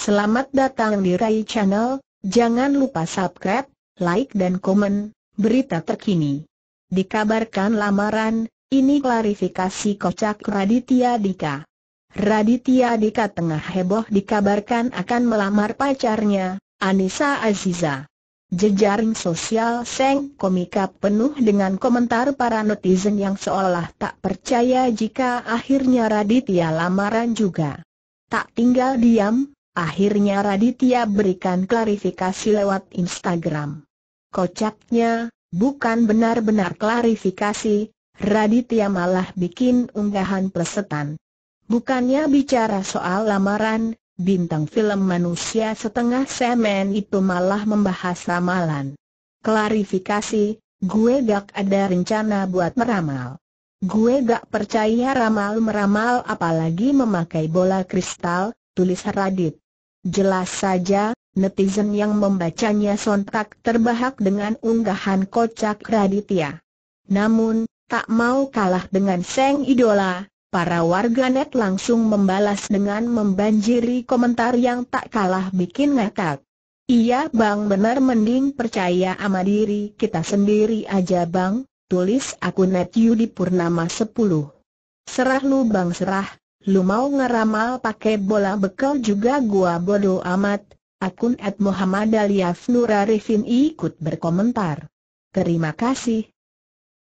Selamat datang di Rai Channel, jangan lupa subscribe, like dan komen, berita terkini. Dikabarkan lamaran, ini klarifikasi kocak Raditya Dika. Raditya Dika tengah heboh dikabarkan akan melamar pacarnya, Anissa Aziza. Jejaring sosial Seng Komika penuh dengan komentar para netizen yang seolah tak percaya jika akhirnya Raditya lamaran juga. Tak tinggal diam, Akhirnya Raditya berikan klarifikasi lewat Instagram. Kocaknya, bukan benar-benar klarifikasi, Raditya malah bikin unggahan plesetan. Bukannya bicara soal lamaran, bintang film manusia setengah semen itu malah membahas ramalan. Klarifikasi, gue gak ada rencana buat meramal. Gue gak percaya ramal-meramal apalagi memakai bola kristal, tulis Radit. Jelas saja, netizen yang membacanya sontak terbahak dengan unggahan kocak Raditya. Namun, tak mau kalah dengan Seng Idola, para warganet langsung membalas dengan membanjiri komentar yang tak kalah bikin ngakak. Iya bang benar mending percaya sama diri kita sendiri aja bang, tulis aku net Yudi Purnama 10. Serah lu bang serah, Lu mau ngeramal pakai bola bekal juga gua bodoh amat, akun Ed Muhammad Alias Nurarifin ikut berkomentar. Terima kasih,